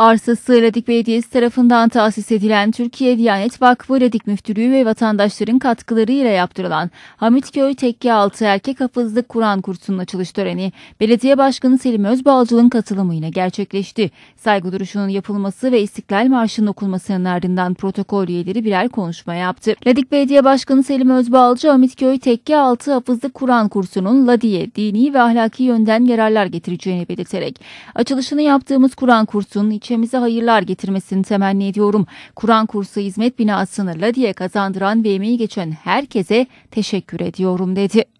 Arsası Ladik Belediyesi tarafından tahsis edilen Türkiye Diyanet Vakfı Ladik Müftülüğü ve vatandaşların katkılarıyla yaptırılan Hamitköy Tekke Altı Erkek Hafızlık Kur'an Kursu'nun açılış töreni Belediye Başkanı Selim Özbalcı'nın katılımıyla gerçekleşti. Saygı duruşunun yapılması ve İstiklal Marşı'nın okunmasının ardından protokol üyeleri birer konuşma yaptı. Ladik Belediye Başkanı Selim Özbalcı Hamitköy Tekke Altı Hafızlık Kur'an Kursu'nun Ladiye dini ve ahlaki yönden yararlar getireceğini belirterek açılışını yaptığımız Kur'an kursunun için ilçemize hayırlar getirmesini temenni ediyorum. Kur'an kursu hizmet binasını diye kazandıran ve emeği geçen herkese teşekkür ediyorum dedi.